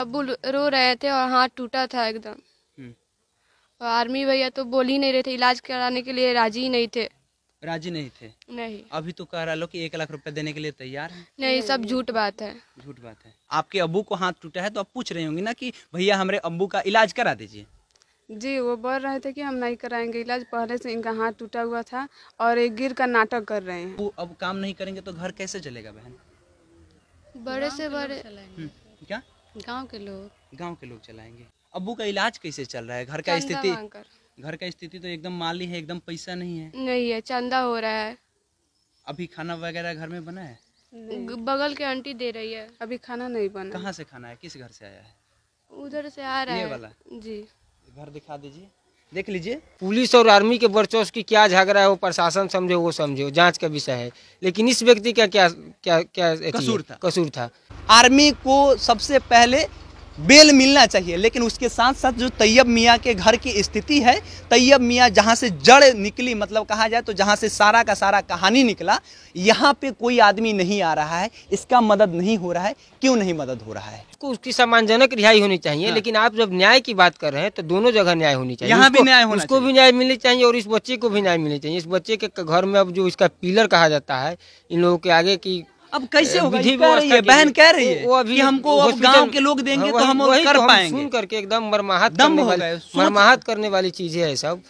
अबू रो रहे थे और हाथ टूटा था एकदम हम्म। और आर्मी भैया तो बोल ही नहीं रहे थे इलाज कराने के लिए राजी ही नहीं थे राजी नहीं थे नहीं अभी तो कह रहा लो कि एक लाख रुपए देने के लिए तैयार है नहीं सब झूठ बात है झूठ बात है आपके अबू को हाथ टूटा है तो आप पूछ रहे होंगे ना कि भैया हमारे अबू का इलाज करा दीजिए जी वो बोल रहे थे कि हम नहीं कराएंगे इलाज पहले से इनका हाथ टूटा हुआ था और एक गिर का नाटक कर रहे हैं वो अब काम नहीं करेंगे तो घर कैसे चलेगा बहन बड़े से बड़े हम्म। गांव के लोग गांव के लोग चलाएंगे अबू का इलाज कैसे चल रहा है घर का स्थिति घर का स्थिति तो एकदम माली है एकदम पैसा नहीं है नहीं है चंदा हो रहा है अभी खाना वगैरह घर में बना है बगल के आंटी दे रही है अभी खाना नहीं बना कहाँ से खाना है किस घर से आया है उधर से आ रहा है वाला जी घर दिखा दीजिए देख लीजिए पुलिस और आर्मी के वर्चस्व की क्या झगड़ा है वो प्रशासन समझो वो समझो जांच का विषय है लेकिन इस व्यक्ति का क्या क्या क्या, क्या कसूर था कसूर था आर्मी को सबसे पहले बेल मिलना चाहिए लेकिन उसके साथ साथ जो तैयब मियाँ के घर की स्थिति है तैयब मियाँ जहाँ से जड़ निकली मतलब कहा जाए तो जहाँ से सारा का सारा कहानी निकला यहाँ पे कोई आदमी नहीं आ रहा है इसका मदद नहीं हो रहा है क्यों नहीं मदद हो रहा है उसको उसकी सम्मानजनक रिहाई होनी चाहिए हाँ। लेकिन आप जब न्याय की बात कर रहे हैं तो दोनों जगह न्याय होनी चाहिए यहाँ भी न्याय होना उसको भी न्याय मिलनी चाहिए और इस बच्चे को भी न्याय मिलनी चाहिए इस बच्चे के घर में अब जो इसका पिलर कहा जाता है इन लोगों के आगे की अब कैसे होगा ये बहन कह रही है वो अभी हमको गांव के लोग हाँ, देंगे तो हम कर तो पाएंगे सुन करके एकदम मरमाहत दम हो गए मरमाहत करने वाली चीजें है सब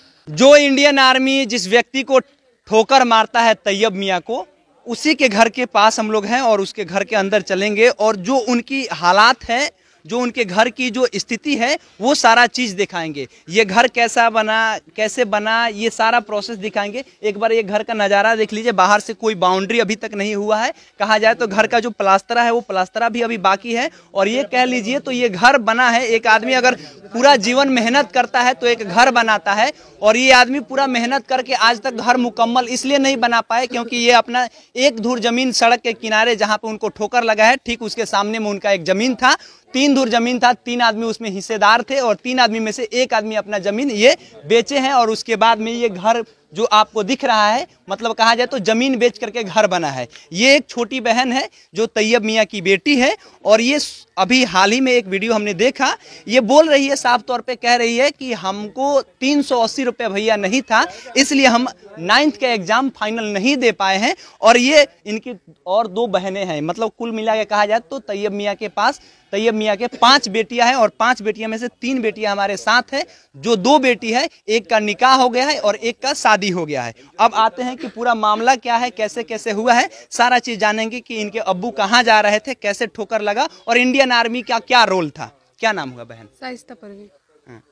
जो इंडियन आर्मी जिस व्यक्ति को ठोकर मारता है तैयब मियाँ को उसी के घर के पास हम लोग हैं और उसके घर के अंदर चलेंगे और जो उनकी हालात है जो उनके घर की जो स्थिति है वो सारा चीज़ दिखाएंगे ये घर कैसा बना कैसे बना ये सारा प्रोसेस दिखाएंगे एक बार ये घर का नज़ारा देख लीजिए बाहर से कोई बाउंड्री अभी तक नहीं हुआ है कहा जाए तो घर का जो प्लास्तरा है वो प्लास्तरा भी अभी बाकी है और ये कह लीजिए तो ये घर बना है एक आदमी अगर पूरा जीवन मेहनत करता है तो एक घर बनाता है और ये आदमी पूरा मेहनत करके आज तक घर मुकम्मल इसलिए नहीं बना पाए क्योंकि ये अपना एक धूर जमीन सड़क के किनारे जहाँ पे उनको ठोकर लगा है ठीक उसके सामने में उनका एक जमीन था तीन दूर जमीन था तीन आदमी उसमें हिस्सेदार थे और तीन आदमी में से एक आदमी अपना जमीन ये बेचे हैं और उसके बाद में ये घर जो आपको दिख रहा है मतलब कहा जाए तो ज़मीन बेच करके घर बना है ये एक छोटी बहन है जो तैयब मियाँ की बेटी है और ये अभी हाल ही में एक वीडियो हमने देखा ये बोल रही है साफ तौर पे कह रही है कि हमको तीन सौ अस्सी भैया नहीं था इसलिए हम नाइन्थ का एग्ज़ाम फाइनल नहीं दे पाए हैं और ये इनकी और दो बहनें हैं मतलब कुल मिला के कहा जाए तो तैयब मियाँ के पास तैयब मियाँ के पांच बेटियां हैं और पांच बेटियां में से तीन बेटियां हमारे साथ हैं जो दो बेटी है एक का निकाह हो गया है और एक का शादी शादी हो गया है अब आते हैं कि पूरा मामला क्या है कैसे कैसे हुआ है सारा चीज़ जानेंगे कि इनके अब्बू कहाँ जा रहे थे कैसे ठोकर लगा और इंडियन आर्मी का क्या रोल था क्या नाम हुआ बहन साइस्ता परवीन हाँ।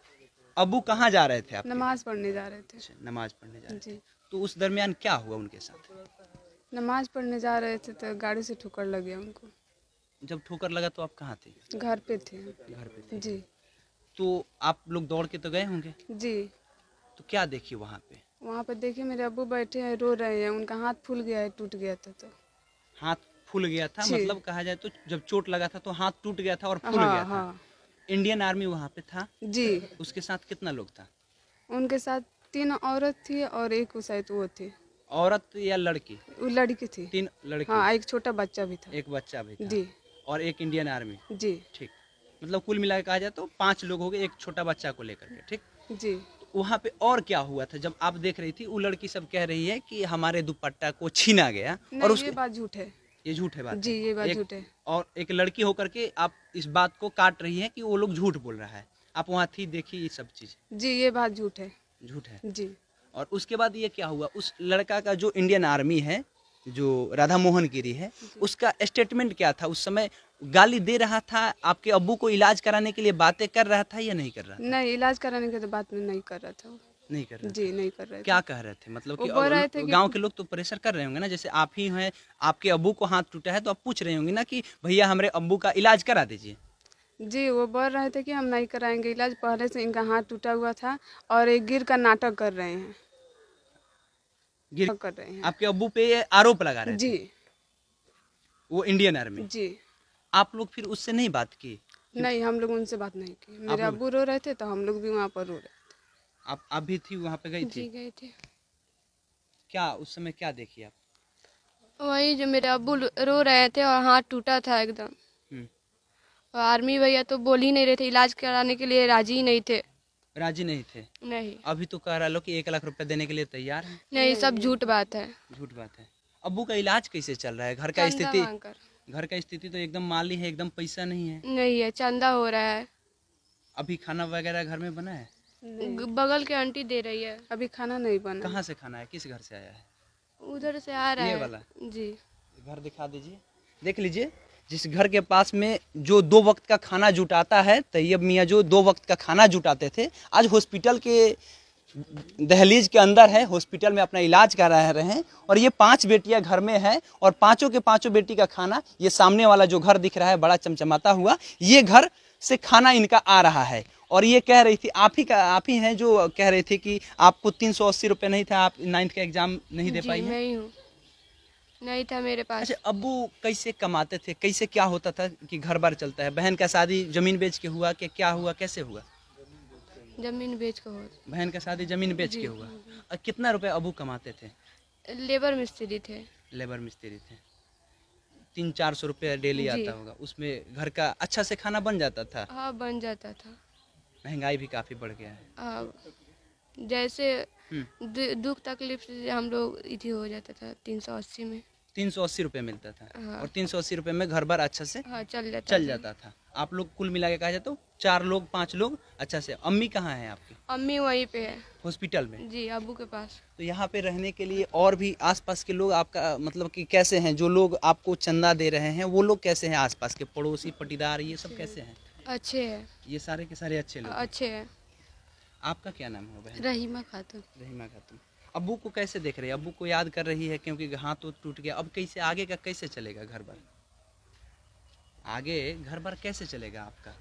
अबू कहाँ जा रहे थे आप नमाज पढ़ने जा रहे थे अच्छा, नमाज पढ़ने जा रहे थे तो उस दरमियान क्या हुआ उनके साथ नमाज पढ़ने जा रहे थे तो गाड़ी से ठोकर लग गया उनको जब ठोकर लगा तो आप कहाँ थे घर पे थे घर पे थे जी तो आप लोग दौड़ के तो गए होंगे जी तो क्या देखिए वहाँ पे वहाँ पर देखिए मेरे अबू बैठे हैं रो रहे हैं उनका हाथ फूल गया है टूट गया था तो हाथ फूल गया था मतलब कहा जाए तो जब चोट लगा था तो हाथ टूट गया था और फूल हाँ, गया था हाँ। इंडियन आर्मी वहाँ पे था जी उसके साथ कितना लोग था उनके साथ तीन औरत थी और एक शायद वो थी औरत या लड़की वो लड़की थी तीन लड़की हाँ एक छोटा बच्चा भी था एक बच्चा भी था जी और एक इंडियन आर्मी जी ठीक मतलब कुल मिला के कहा जाए तो पांच लोग हो गए एक छोटा बच्चा को लेकर के ठीक जी वहाँ पे और क्या हुआ था जब आप देख रही थी वो लड़की सब कह रही है कि हमारे दुपट्टा को छीना गया और उसके बाद झूठ है ये झूठ है बात जी ये बात झूठ है और एक लड़की होकर के आप इस बात को काट रही है कि वो लोग झूठ बोल रहा है आप वहाँ थी देखी ये सब चीज जी ये बात झूठ है झूठ है जी और उसके बाद ये क्या हुआ उस लड़का का जो इंडियन आर्मी है जो राधा मोहन गिरी है उसका स्टेटमेंट क्या था उस समय गाली दे रहा था आपके अबू को इलाज कराने के लिए बातें कर रहा था या नहीं कर रहा था? नहीं इलाज कराने के लिए तो बात में नहीं कर रहा था नहीं कर रहे जी नहीं कर रहे क्या कह रहे थे मतलब कि रहे गांव के लोग तो प्रेशर कर रहे होंगे ना जैसे आप ही हैं आपके अबू को हाथ टूटा है तो आप पूछ रहे होंगे ना कि भैया हमारे अबू का इलाज करा दीजिए जी वो बोल रहे थे कि हम नहीं कराएंगे इलाज पहले से इनका हाथ टूटा हुआ था और एक गिर का नाटक कर रहे हैं कर रहे हैं आपके अबू पे आरोप लगा रहे हैं जी वो इंडियन आर्मी जी आप लोग फिर उससे नहीं बात की नहीं हम लोग उनसे बात नहीं की मेरे अबू रो रहे थे तो हम लोग भी वहाँ पर रो रहे थे आप आप भी थी वहाँ पे गई थी गए थे क्या उस समय क्या देखी आप वही जो मेरे अबू रो रहे थे और हाथ टूटा था एकदम हम्म। और आर्मी भैया तो बोल ही नहीं रहे थे इलाज कराने के लिए राजी ही नहीं थे राजी नहीं थे नहीं अभी तो कह रहा लोग एक लाख रूपया देने के लिए तैयार है नहीं सब झूठ बात है झूठ बात है अबू का इलाज कैसे चल रहा है घर का स्थिति घर का स्थिति तो एकदम माली है एकदम पैसा नहीं है नहीं है चंदा हो रहा है अभी खाना वगैरह घर में बना है बगल के आंटी दे रही है अभी खाना नहीं बना कहाँ से खाना है किस घर से आया है उधर से आ रहा है वाला जी घर दिखा दीजिए देख लीजिए जिस घर के पास में जो दो वक्त का खाना जुटाता है तैयब मियाँ जो दो वक्त का खाना जुटाते थे आज हॉस्पिटल के दहलीज के अंदर है हॉस्पिटल में अपना इलाज करा रहे हैं और ये पांच बेटियां घर में हैं और पांचों के पांचों बेटी का खाना ये सामने वाला जो घर दिख रहा है बड़ा चमचमाता हुआ ये घर से खाना इनका आ रहा है और ये कह रही थी आप ही का आप ही हैं जो कह रही थी कि आपको तीन सौ अस्सी रुपये नहीं था आप नाइन्थ का एग्ज़ाम नहीं दे पाई हूँ नहीं था मेरे पास अच्छा अबू कैसे कमाते थे कैसे क्या होता था कि घर बार चलता है बहन का शादी जमीन बेच के हुआ कि क्या हुआ कैसे हुआ जमीन बेच के हुआ बहन का शादी जमीन बेच के हुआ और कितना रुपए अबू कमाते थे लेबर मिस्त्री थे लेबर मिस्त्री थे तीन चार सौ रुपया डेली आता होगा उसमें घर का अच्छा से खाना बन जाता था हाँ बन जाता था महंगाई भी काफ़ी बढ़ गया है जैसे हम्म। दुख तकलीफ से हम लोग इधर हो जाता था तीन सौ अस्सी में तीन सौ अस्सी रुपये मिलता था हाँ। और तीन सौ अस्सी रुपये में घर बार अच्छा से हाँ, चल जाता चल जाता था आप लोग कुल मिला के कहा जाता हूँ चार लोग पांच लोग अच्छा से अम्मी कहाँ है आपकी अम्मी वहीं पे है हॉस्पिटल में जी अबू के पास तो यहाँ पे रहने के लिए और भी आसपास के लोग आपका मतलब कि कैसे हैं जो लोग आपको चंदा दे रहे हैं वो लोग कैसे हैं आसपास के पड़ोसी पटीदार ये सब कैसे हैं अच्छे है ये सारे के सारे अच्छे लोग अच्छे है आपका क्या नाम है रहीमा खातून रहीमा खातून अबू को कैसे देख रही है अबू को याद कर रही है क्योंकि हाथ तो टूट गया अब कैसे आगे का कैसे चलेगा घर बार आगे घर बार कैसे चलेगा आपका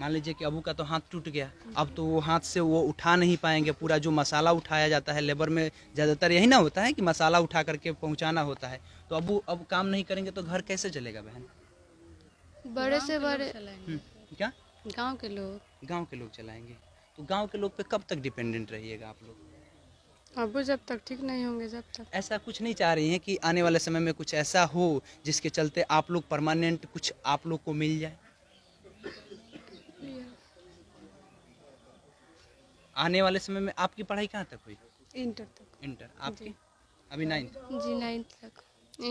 मान लीजिए कि अबू का तो हाथ टूट गया अब तो वो हाथ से वो उठा नहीं पाएंगे पूरा जो मसाला उठाया जाता है लेबर में ज़्यादातर यही ना होता है कि मसाला उठा करके पहुंचाना होता है तो अबू अब काम नहीं करेंगे तो घर कैसे चलेगा बहन बड़े से बड़े हम्म, क्या गाँव के लोग गाँव के लोग चलाएंगे तो गाँव के लोग पे कब तक डिपेंडेंट रहिएगा आप लोग अबू जब तक ठीक नहीं होंगे जब तक ऐसा कुछ नहीं चाह रही हैं कि आने वाले समय में कुछ ऐसा हो जिसके चलते आप लोग परमानेंट कुछ आप लोग को मिल जाए आने वाले समय में आपकी पढ़ाई कहाँ तक हुई इंटर तक इंटर आपकी अभी नाइन्थ जी नाइन्थ तक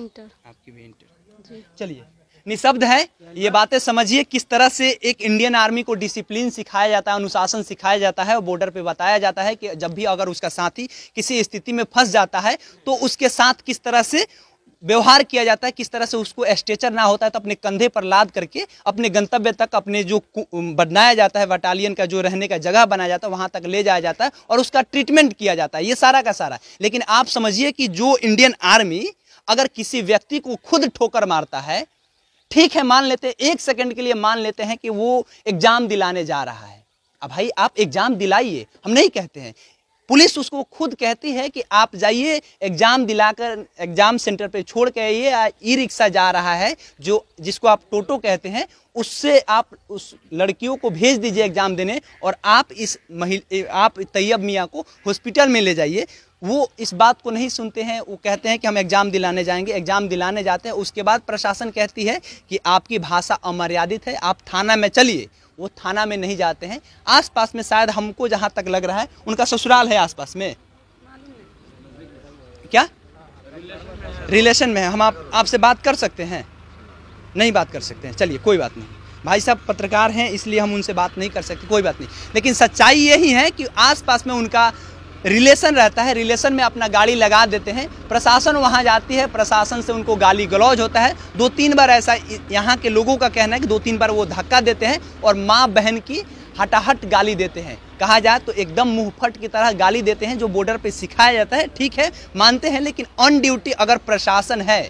इंटर आपकी भी इंटर चलिए निशब्द है ये बातें समझिए किस तरह से एक इंडियन आर्मी को डिसिप्लिन सिखाया जाता है अनुशासन सिखाया जाता है और बॉर्डर पे बताया जाता है कि जब भी अगर उसका साथी किसी स्थिति में फंस जाता है तो उसके साथ किस तरह से व्यवहार किया जाता है किस तरह से उसको स्ट्रेचर ना होता है तो अपने कंधे पर लाद करके अपने गंतव्य तक अपने जो बनाया जाता है बटालियन का जो रहने का जगह बनाया जाता है वहाँ तक ले जाया जाता है और उसका ट्रीटमेंट किया जाता है ये सारा का सारा लेकिन आप समझिए कि जो इंडियन आर्मी अगर किसी व्यक्ति को खुद ठोकर मारता है ठीक है मान लेते हैं एक सेकंड के लिए मान लेते हैं कि वो एग्ज़ाम दिलाने जा रहा है अब भाई आप एग्ज़ाम दिलाइए हम नहीं कहते हैं पुलिस उसको खुद कहती है कि आप जाइए एग्ज़ाम दिलाकर एग्ज़ाम सेंटर पे छोड़ के आइए ई रिक्शा जा रहा है जो जिसको आप टोटो कहते हैं उससे आप उस लड़कियों को भेज दीजिए एग्ज़ाम देने और आप इस महिला आप तैयब मियाँ को हॉस्पिटल में ले जाइए वो इस बात को नहीं सुनते हैं वो कहते हैं कि हम एग्ज़ाम दिलाने जाएंगे एग्ज़ाम दिलाने जाते हैं उसके बाद प्रशासन कहती है कि आपकी भाषा अमर्यादित है आप थाना में चलिए वो थाना में नहीं जाते हैं आसपास में शायद हमको जहाँ तक लग रहा है उनका ससुराल है आसपास में क्या रिलेशन में है हम आप आपसे बात कर सकते हैं नहीं बात कर सकते हैं चलिए कोई बात नहीं भाई साहब पत्रकार हैं इसलिए हम उनसे बात नहीं कर सकते कोई बात नहीं लेकिन सच्चाई यही है कि आसपास में उनका रिलेशन रहता है रिलेशन में अपना गाड़ी लगा देते हैं प्रशासन वहाँ जाती है प्रशासन से उनको गाली गलौज होता है दो तीन बार ऐसा यहाँ के लोगों का कहना है कि दो तीन बार वो धक्का देते हैं और माँ बहन की हटाहट गाली देते हैं कहा जाए तो एकदम मुँह फट की तरह गाली देते हैं जो बॉर्डर पर सिखाया जाता है ठीक है मानते हैं लेकिन ऑन ड्यूटी अगर प्रशासन है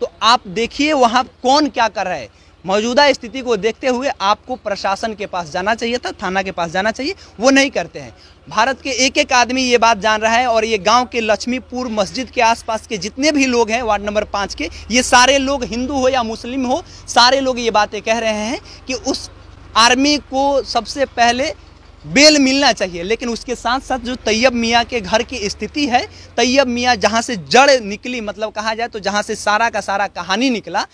तो आप देखिए वहाँ कौन क्या कर रहा है मौजूदा स्थिति को देखते हुए आपको प्रशासन के पास जाना चाहिए था थाना के पास जाना चाहिए वो नहीं करते हैं भारत के एक एक आदमी ये बात जान रहा है और ये गांव के लक्ष्मीपुर मस्जिद के आसपास के जितने भी लोग हैं वार्ड नंबर पाँच के ये सारे लोग हिंदू हो या मुस्लिम हो सारे लोग ये बातें कह रहे हैं कि उस आर्मी को सबसे पहले बेल मिलना चाहिए लेकिन उसके साथ साथ जो तैयब मियाँ के घर की स्थिति है तैयब मियाँ जहाँ से जड़ निकली मतलब कहा जाए तो जहाँ से सारा का सारा कहानी निकला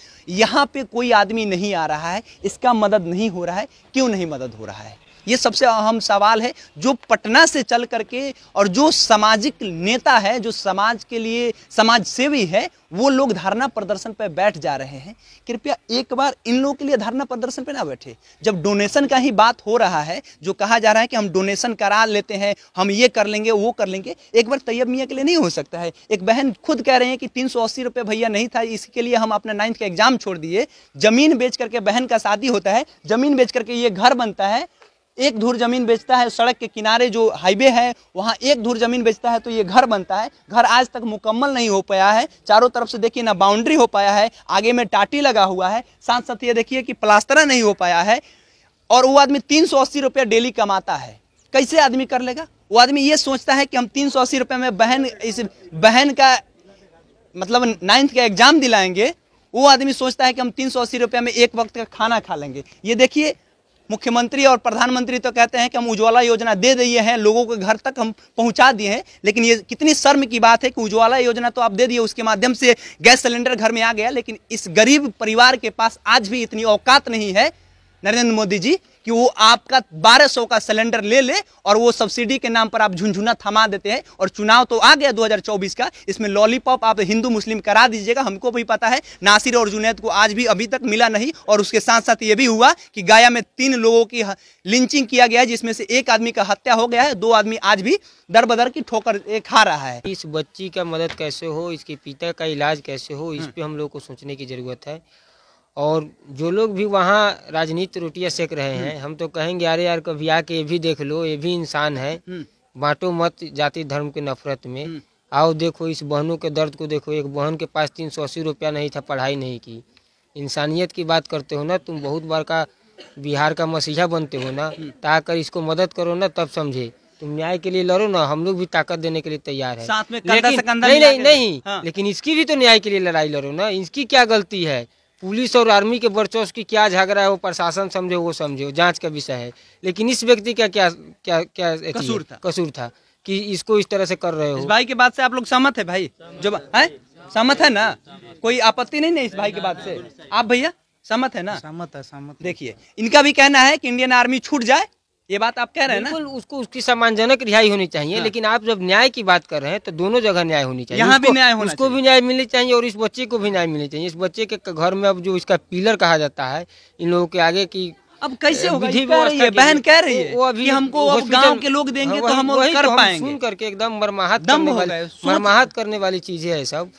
यहाँ पे कोई आदमी नहीं आ रहा है इसका मदद नहीं हो रहा है क्यों नहीं मदद हो रहा है ये सबसे अहम सवाल है जो पटना से चल करके और जो सामाजिक नेता है जो समाज के लिए समाज सेवी है वो लोग धरना प्रदर्शन पर बैठ जा रहे हैं कृपया एक बार इन लोगों के लिए धरना प्रदर्शन पर ना बैठे जब डोनेशन का ही बात हो रहा है जो कहा जा रहा है कि हम डोनेशन करा लेते हैं हम ये कर लेंगे वो कर लेंगे एक बार तैयब मियाँ के लिए नहीं हो सकता है एक बहन खुद कह रहे हैं कि तीन सौ अस्सी रुपये भैया नहीं था इसके लिए हम अपना नाइन्थ का एग्जाम छोड़ दिए जमीन बेच करके बहन का शादी होता है जमीन बेच करके ये घर बनता है एक धूर ज़मीन बेचता है सड़क के किनारे जो हाईवे है वहाँ एक धूर ज़मीन बेचता है तो ये घर बनता है घर आज तक मुकम्मल नहीं हो पाया है चारों तरफ से देखिए ना बाउंड्री हो पाया है आगे में टाटी लगा हुआ है साथ साथ ये देखिए कि प्लास्तरा नहीं हो पाया है और वो आदमी तीन सौ अस्सी रुपया डेली कमाता है कैसे आदमी कर लेगा वो आदमी ये सोचता है कि हम तीन सौ अस्सी रुपये में बहन इस बहन का मतलब नाइन्थ का एग्जाम दिलाएंगे वो आदमी सोचता है कि हम तीन सौ अस्सी रुपये में एक वक्त का खाना खा लेंगे ये देखिए मुख्यमंत्री और प्रधानमंत्री तो कहते हैं कि हम उज्ज्वला योजना दे दिए हैं लोगों के घर तक हम पहुंचा दिए हैं लेकिन ये कितनी शर्म की बात है कि उज्ज्वला योजना तो आप दे दिए उसके माध्यम से गैस सिलेंडर घर में आ गया लेकिन इस गरीब परिवार के पास आज भी इतनी औकात नहीं है नरेंद्र मोदी जी कि वो आपका 1200 का सिलेंडर ले ले और वो सब्सिडी के नाम पर आप झुंझुना थमा देते हैं और चुनाव तो आ गया 2024 का इसमें लॉलीपॉप आप हिंदू मुस्लिम करा दीजिएगा हमको भी पता है नासिर और जुनेद को आज भी अभी तक मिला नहीं और उसके साथ साथ ये भी हुआ कि गाया में तीन लोगों की लिंचिंग किया गया है जिसमें से एक आदमी का हत्या हो गया है दो आदमी आज भी दर बदर की ठोकर खा रहा है इस बच्ची का मदद कैसे हो इसके पिता का इलाज कैसे हो इस हाँ। पर हम लोग को सोचने की जरूरत है और जो लोग भी वहाँ राजनीति रोटियाँ सेक रहे हैं हम्म। हम तो कहेंगे अरे यार कभी आके ये भी देख लो ये भी इंसान है हम्म। बांटो मत जाति धर्म के नफरत में हम्म। आओ देखो इस बहनों के दर्द को देखो एक बहन के पास तीन सौ अस्सी रुपया नहीं था पढ़ाई नहीं की इंसानियत की बात करते हो ना तुम बहुत बार का बिहार का मसीहा बनते हो ना ताकर इसको मदद करो ना तब समझे तुम न्याय के लिए लड़ो ना हम लोग भी ताकत देने के लिए तैयार है साथ में लेकिन, नहीं नहीं नहीं हाँ। लेकिन इसकी भी तो न्याय के लिए लड़ाई लड़ो ना इसकी क्या गलती है पुलिस और आर्मी के वर्चस्व की क्या झगड़ा है वो प्रशासन समझो वो समझो जांच का विषय है लेकिन इस व्यक्ति का क्या क्या क्या कसूर था कसूर था कि इसको इस तरह से कर रहे हो इस भाई के बात से आप लोग सहमत है भाई जो है सहमत है ना कोई आपत्ति नहीं ना इस भाई के बात से आप भैया सहमत है ना सहमत है सहमत देखिए इनका भी कहना है कि इंडियन आर्मी छूट जाए ये बात आप कह रहे हैं ना उसको उसकी सम्मानजनक रिहाई होनी चाहिए हाँ। लेकिन आप जब न्याय की बात कर रहे हैं तो दोनों जगह न्याय होनी चाहिए यहाँ भी न्याय होना उसको भी न्याय मिलनी चाहिए और इस बच्चे को भी न्याय मिलनी चाहिए इस बच्चे के घर में अब जो इसका पिलर कहा जाता है इन लोगों के आगे की अब कैसे होगा बहन कह रही है वो अभी हमको गांव के लोग देंगे हाँ, तो हम कर तो पाएंगे सुन करके एकदम मरमाहत मरमाहत करने वाली चीजें है सब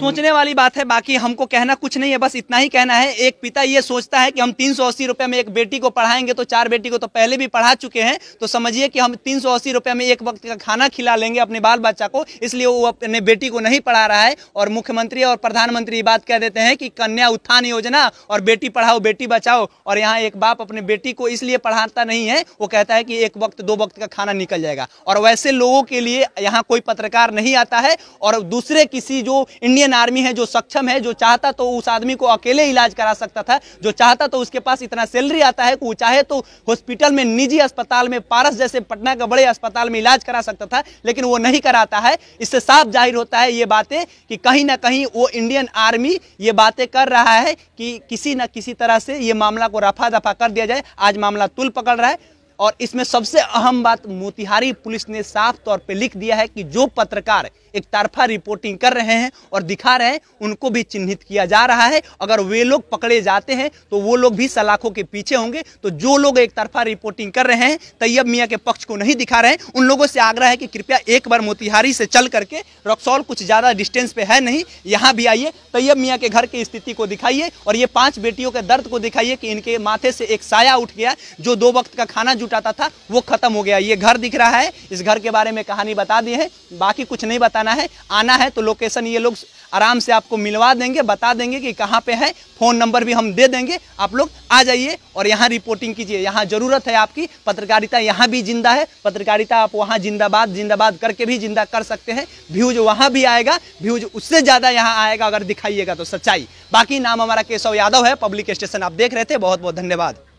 सोचने वाली बात है बाकी हमको कहना कुछ नहीं है बस इतना ही कहना है एक पिता ये सोचता है कि हम तीन सौ अस्सी रुपये में एक बेटी को पढ़ाएंगे तो चार बेटी को तो पहले भी पढ़ा चुके हैं तो समझिए कि हम तीन सौ अस्सी रुपये में एक वक्त का खाना खिला लेंगे अपने बाल बच्चा को इसलिए वो अपने बेटी को नहीं पढ़ा रहा है और मुख्यमंत्री और प्रधानमंत्री बात कह देते हैं कि कन्या उत्थान योजना और बेटी पढ़ाओ बेटी बचाओ और यहाँ एक बाप अपने बेटी को इसलिए पढ़ाता नहीं है वो कहता है कि एक वक्त दो वक्त का खाना निकल जाएगा और वैसे लोगों के लिए यहाँ कोई पत्रकार नहीं आता है और दूसरे किसी जो इंडिया इंडियन आर्मी है जो सक्षम है जो चाहता तो उस आदमी को अकेले इलाज करा सकता था जो चाहता तो उसके पास इतना सैलरी आता है कि वो चाहे तो हॉस्पिटल में निजी अस्पताल में पारस जैसे पटना के बड़े अस्पताल में इलाज करा सकता था लेकिन वो नहीं कराता है इससे साफ जाहिर होता है ये बातें कि कहीं ना कहीं वो इंडियन आर्मी ये बातें कर रहा है कि किसी न किसी तरह से ये मामला को रफा दफा कर दिया जाए आज मामला तुल पकड़ रहा है और इसमें सबसे अहम बात मोतिहारी पुलिस ने साफ तौर पे लिख दिया है कि जो पत्रकार एक तरफा रिपोर्टिंग कर रहे हैं और दिखा रहे हैं उनको भी चिन्हित किया जा रहा है अगर वे लोग पकड़े जाते हैं तो वो लोग भी सलाखों के पीछे होंगे तो जो लोग एक तरफा रिपोर्टिंग कर रहे हैं तैयब मियाँ के पक्ष को नहीं दिखा रहे हैं उन लोगों से आग्रह है कि कृपया एक बार मोतिहारी से चल करके रक्सौल कुछ ज़्यादा डिस्टेंस पे है नहीं यहाँ भी आइए तैयब मियाँ के घर की स्थिति को दिखाइए और ये पाँच बेटियों के दर्द को दिखाइए कि इनके माथे से एक साया उठ गया जो दो वक्त का खाना जुटाता था वो खत्म हो गया ये घर दिख रहा है इस घर के बारे में कहानी बता दी है बाकी कुछ नहीं बताना है आना है तो लोकेशन ये लोग आराम से आपको मिलवा देंगे बता देंगे कि कहाँ पे है फ़ोन नंबर भी हम दे देंगे आप लोग आ जाइए और यहाँ रिपोर्टिंग कीजिए यहाँ ज़रूरत है आपकी पत्रकारिता यहाँ भी जिंदा है पत्रकारिता आप वहाँ जिंदाबाद जिंदाबाद करके भी जिंदा कर सकते हैं व्यूज वहाँ भी आएगा व्यूज उससे ज़्यादा यहाँ आएगा अगर दिखाइएगा तो सच्चाई बाकी नाम हमारा केशव यादव है पब्लिक स्टेशन आप देख रहे थे बहुत बहुत धन्यवाद